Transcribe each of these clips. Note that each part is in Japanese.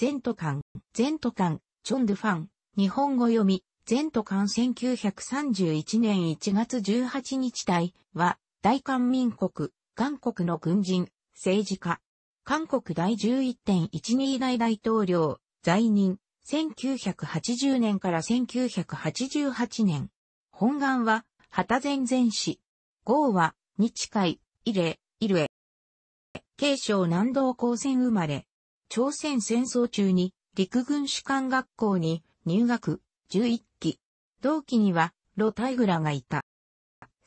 全都館、全都館、チョンドゥファン、日本語読み、全都館1931年1月18日隊は、大韓民国、韓国の軍人、政治家、韓国第11.12代大統領、在任、1980年から1988年。本願は、旗前前氏。号は、日海、イレ、イルエ。慶南道高専生まれ、朝鮮戦争中に陸軍士官学校に入学、11期。同期には、ロタイグラがいた。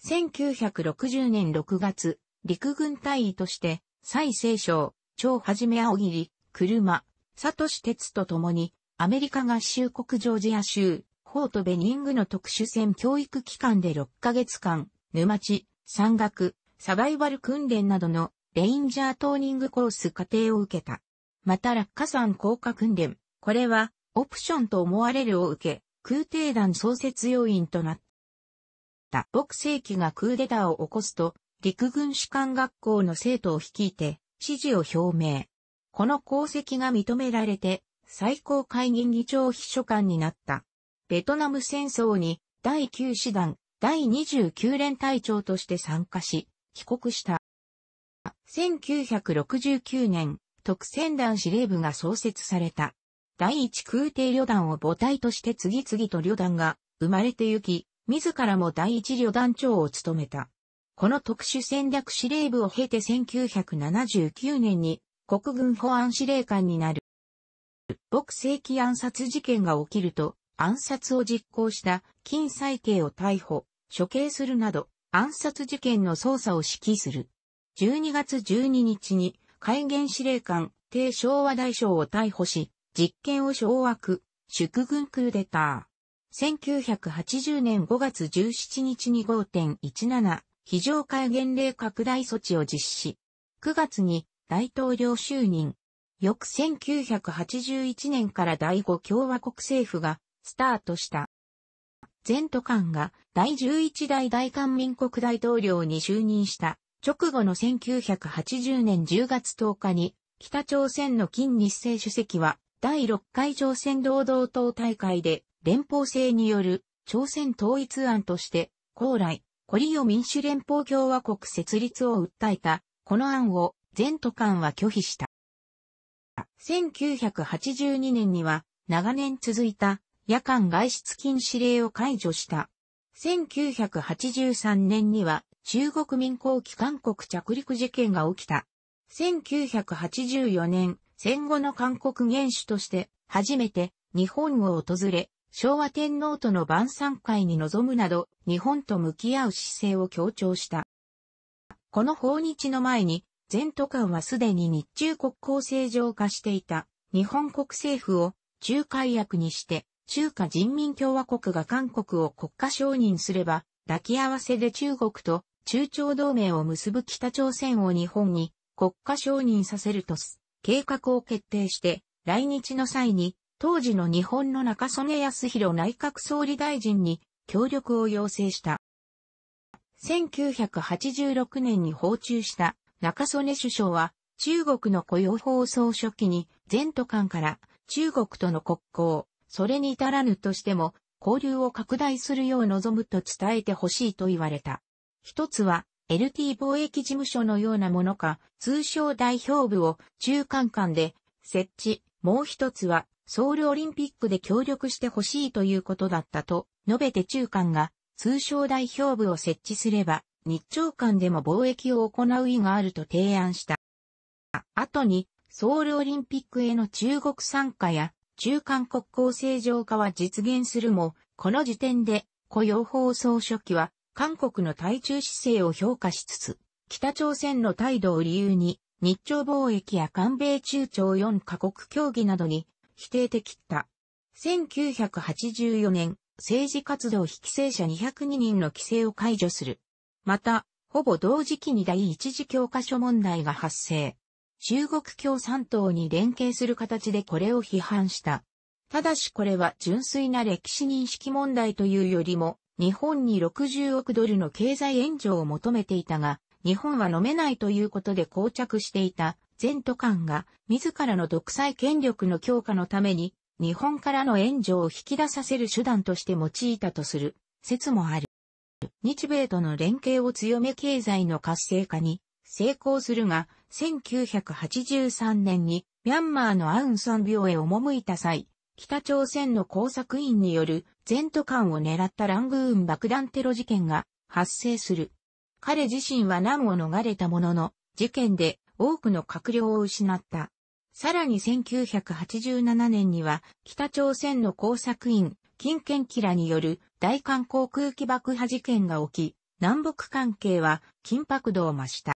1960年6月、陸軍隊員として、蔡清省、張はじめ青桐、車、佐藤シ哲と共に、アメリカ合衆国ジョージア州、フォートベニングの特殊戦教育機関で6ヶ月間、沼地、山岳、サバイバル訓練などのレインジャートーニングコース課程を受けた。また落下山降下訓練、これは、オプションと思われるを受け、空挺団創設要員となった。北世紀がクーデターを起こすと、陸軍士官学校の生徒を率いて、支持を表明。この功績が認められて、最高会議議長秘書官になった。ベトナム戦争に第9師団第29連隊長として参加し、帰国した。1969年、特戦団司令部が創設された。第一空挺旅団を母体として次々と旅団が生まれてゆき、自らも第一旅団長を務めた。この特殊戦略司令部を経て1979年に国軍保安司令官になる。牧世紀暗殺事件が起きると暗殺を実行した金彩慶を逮捕、処刑するなど暗殺事件の捜査を指揮する。12月12日に海軍司令官、低昭和大将を逮捕し、実権を掌握、祝軍クーデター。1980年5月17日に5.17非常戒厳令拡大措置を実施。9月に大統領就任。翌1981年から第五共和国政府がスタートした。前途官が第11代大韓民国大統領に就任した直後の1980年10月10日に、北朝鮮の金日成主席は、第6回朝鮮労働党大会で、連邦制による朝鮮統一案として、高麗、コリオ民主連邦共和国設立を訴えた、この案を全都官は拒否した。1982年には、長年続いた夜間外出禁止令を解除した。1983年には、中国民航機韓国着陸事件が起きた。1984年、戦後の韓国元首として初めて日本を訪れ、昭和天皇との晩餐会に臨むなど、日本と向き合う姿勢を強調した。この訪日の前に、全都間はすでに日中国交正常化していた日本国政府を仲介役にして、中華人民共和国が韓国を国家承認すれば、抱き合わせで中国と中朝同盟を結ぶ北朝鮮を日本に国家承認させるとす、計画を決定して、来日の際に、当時の日本の中曽根康弘内閣総理大臣に協力を要請した。1986年に訪中した中曽根首相は、中国の雇用法総書記に、全都間から中国との国交、それに至らぬとしても、交流を拡大するよう望むと伝えてほしいと言われた。一つは、LT 貿易事務所のようなものか、通称代表部を中間間で設置。もう一つは、ソウルオリンピックで協力してほしいということだったと述べて中間が通称代表部を設置すれば、日朝間でも貿易を行う意があると提案した。後に、ソウルオリンピックへの中国参加や中間国交正常化は実現するも、この時点で、雇用法総書記は韓国の対中姿勢を評価しつつ、北朝鮮の態度を理由に、日朝貿易や韓米中朝4カ国協議などに否定的った。1984年、政治活動非規制者202人の規制を解除する。また、ほぼ同時期に第一次教科書問題が発生。中国共産党に連携する形でこれを批判した。ただしこれは純粋な歴史認識問題というよりも、日本に60億ドルの経済援助を求めていたが、日本は飲めないということで膠着していた前途官が自らの独裁権力の強化のために日本からの援助を引き出させる手段として用いたとする説もある。日米との連携を強め経済の活性化に成功するが、1983年にミャンマーのアウンソン病へ赴いた際、北朝鮮の工作員による全都間を狙ったラングーン爆弾テロ事件が発生する。彼自身は難を逃れたものの、事件で多くの閣僚を失った。さらに1987年には北朝鮮の工作員、金建キラによる大韓航空機爆破事件が起き、南北関係は緊迫度を増した。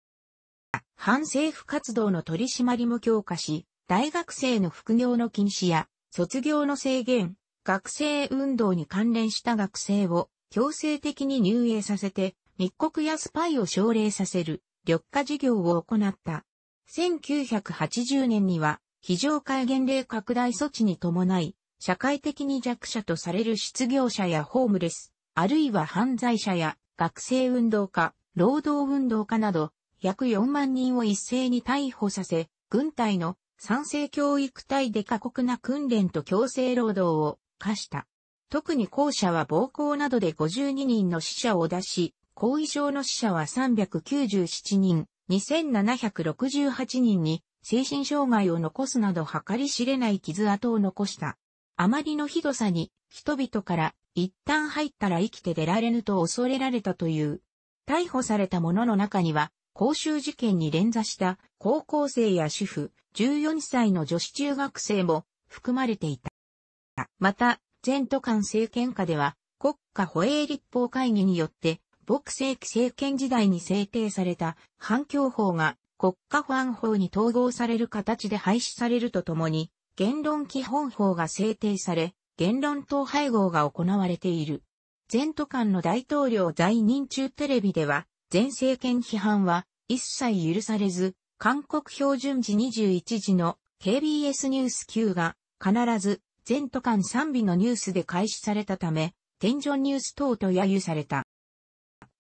反政府活動の取り締まりも強化し、大学生の副業の禁止や卒業の制限、学生運動に関連した学生を強制的に入営させて、密告やスパイを奨励させる、緑化事業を行った。1980年には、非常戒厳令拡大措置に伴い、社会的に弱者とされる失業者やホームレス、あるいは犯罪者や学生運動家、労働運動家など、約4万人を一斉に逮捕させ、軍隊の賛成教育隊で過酷な訓練と強制労働を課した。特に校舎は暴行などで52人の死者を出し、後遺症の死者は397人、2768人に精神障害を残すなど計り知れない傷跡を残した。あまりのひどさに人々から一旦入ったら生きて出られぬと恐れられたという。逮捕された者の中には、公衆事件に連座した高校生や主婦、14歳の女子中学生も含まれていた。また、前都間政権下では、国家保衛立法会議によって、牧世紀政権時代に制定された反共法が国家保安法に統合される形で廃止されるとともに、言論基本法が制定され、言論統廃合が行われている。前都間の大統領在任中テレビでは、前政権批判は一切許されず、韓国標準時21時の KBS ニュース9が必ず全都間賛美のニュースで開始されたため、天井ニュース等と揶揄された。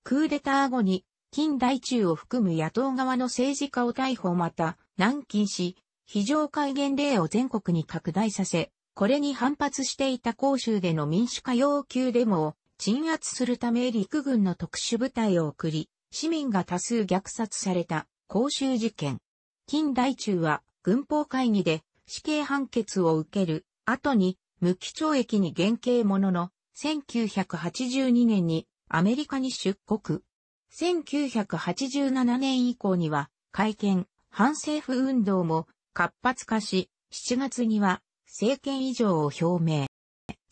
クーデター後に、近代中を含む野党側の政治家を逮捕また、軟禁し、非常戒厳令を全国に拡大させ、これに反発していた公衆での民主化要求デモを鎮圧するため陸軍の特殊部隊を送り、市民が多数虐殺された。公衆事件。近代中は軍法会議で死刑判決を受ける後に無期懲役に減刑ものの1982年にアメリカに出国。1987年以降には会見、反政府運動も活発化し、7月には政権以上を表明。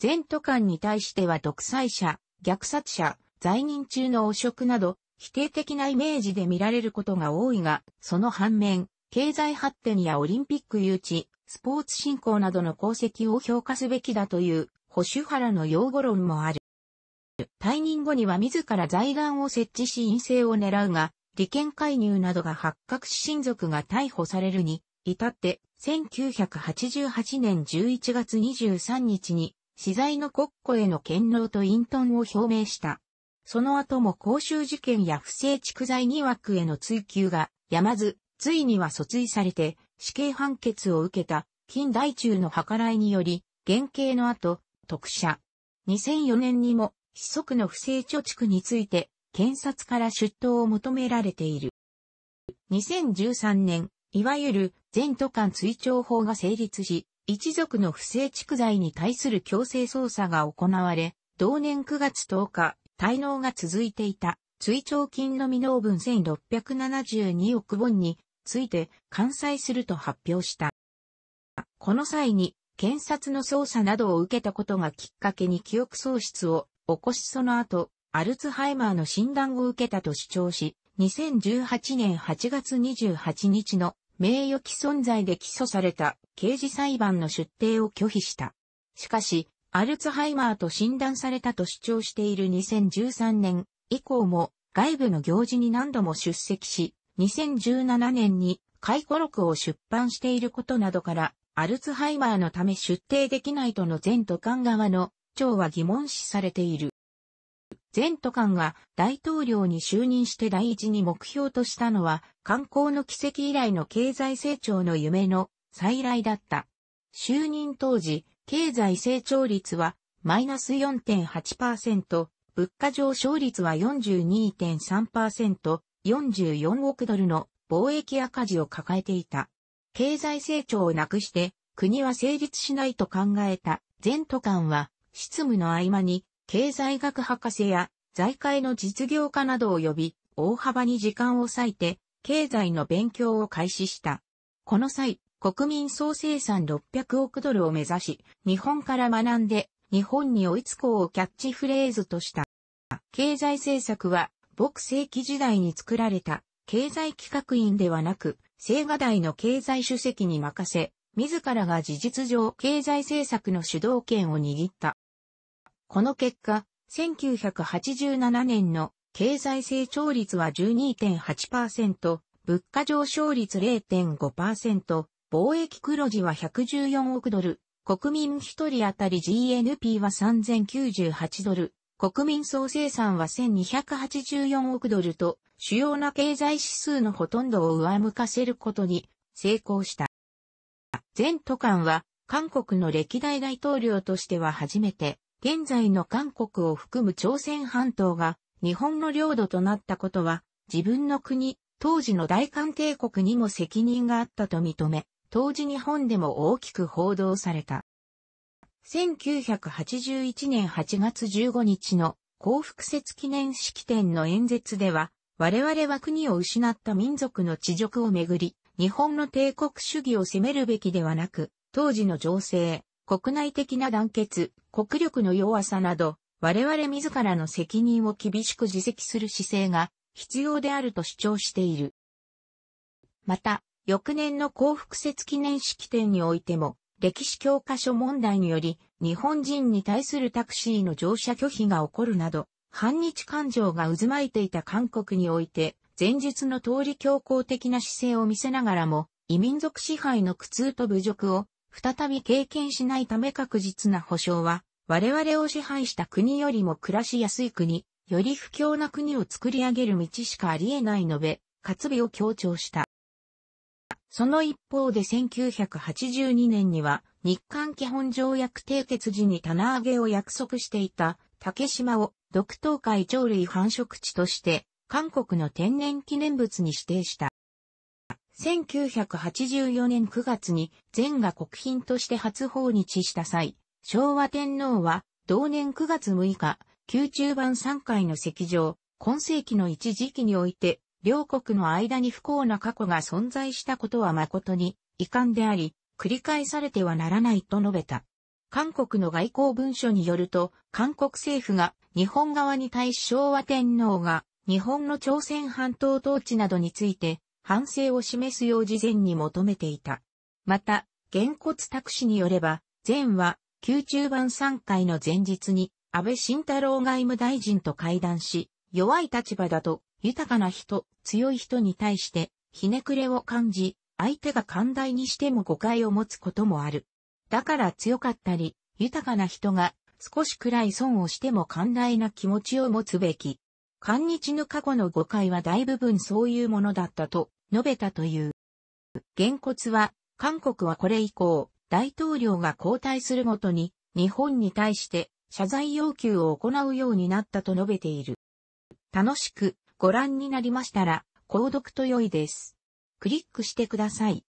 前途官に対しては独裁者、虐殺者、在任中の汚職など否定的なイメージで見られることが多いが、その反面、経済発展やオリンピック誘致、スポーツ振興などの功績を評価すべきだという保守派らの擁護論もある。退任後には自ら財団を設置し陰性を狙うが、利権介入などが発覚し親族が逮捕されるに、至って1988年11月23日に、資材の国庫への権納と隠遁を表明した。その後も公衆事件や不正蓄財疑惑への追及がやまず、ついには訴追されて死刑判決を受けた近代中の計らいにより、減刑の後、特赦。2004年にも、子息の不正貯蓄について、検察から出頭を求められている。2013年、いわゆる全都間追徴法が成立し、一族の不正蓄財に対する強制捜査が行われ、同年9月10日、滞納が続いていた追徴金の未納分1672億本について完済すると発表した。この際に検察の捜査などを受けたことがきっかけに記憶喪失を起こしその後、アルツハイマーの診断を受けたと主張し、2018年8月28日の名誉毀損罪で起訴された刑事裁判の出廷を拒否した。しかし、アルツハイマーと診断されたと主張している2013年以降も外部の行事に何度も出席し、2017年に回顧録を出版していることなどから、アルツハイマーのため出廷できないとの全都官側の長は疑問視されている。全都官が大統領に就任して第一に目標としたのは、観光の奇跡以来の経済成長の夢の再来だった。就任当時、経済成長率はマイナス4.8%、物価上昇率は42.3%、44億ドルの貿易赤字を抱えていた。経済成長をなくして国は成立しないと考えた前途官は執務の合間に経済学博士や財界の実業家などを呼び大幅に時間を割いて経済の勉強を開始した。この際、国民総生産600億ドルを目指し、日本から学んで、日本に追いつこうをキャッチフレーズとした。経済政策は、牧世紀時代に作られた、経済企画院ではなく、青瓦台の経済主席に任せ、自らが事実上経済政策の主導権を握った。この結果、1987年の経済成長率は12.8%、物価上昇率0.5%、貿易黒字は114億ドル、国民一人当たり GNP は3098ドル、国民総生産は1284億ドルと、主要な経済指数のほとんどを上向かせることに成功した。前途官は、韓国の歴代大統領としては初めて、現在の韓国を含む朝鮮半島が日本の領土となったことは、自分の国当時の大韓帝国にも責任があったと認め、当時日本でも大きく報道された。1981年8月15日の幸福節記念式典の演説では、我々は国を失った民族の地辱をめぐり、日本の帝国主義を責めるべきではなく、当時の情勢、国内的な団結、国力の弱さなど、我々自らの責任を厳しく自責する姿勢が必要であると主張している。また、翌年の幸福節記念式典においても、歴史教科書問題により、日本人に対するタクシーの乗車拒否が起こるなど、反日感情が渦巻いていた韓国において、前述の通り強硬的な姿勢を見せながらも、異民族支配の苦痛と侮辱を再び経験しないため確実な保障は、我々を支配した国よりも暮らしやすい国、より不況な国を作り上げる道しかありえない述べ、活美を強調した。その一方で1982年には日韓基本条約締結時に棚上げを約束していた竹島を独島海鳥類繁殖地として韓国の天然記念物に指定した。1984年9月に全が国賓として初訪日した際、昭和天皇は同年9月6日、宮中版三回の石上、今世紀の一時期において、両国の間に不幸な過去が存在したことは誠に遺憾であり、繰り返されてはならないと述べた。韓国の外交文書によると、韓国政府が日本側に対し昭和天皇が日本の朝鮮半島統治などについて反省を示すよう事前に求めていた。また、原骨拓氏によれば、前は宮中版3回の前日に安倍晋太郎外務大臣と会談し、弱い立場だと、豊かな人、強い人に対して、ひねくれを感じ、相手が寛大にしても誤解を持つこともある。だから強かったり、豊かな人が少しくらい損をしても寛大な気持ちを持つべき。韓日の過去の誤解は大部分そういうものだったと述べたという。原骨は、韓国はこれ以降、大統領が交代するごとに、日本に対して謝罪要求を行うようになったと述べている。楽しくご覧になりましたら、購読と良いです。クリックしてください。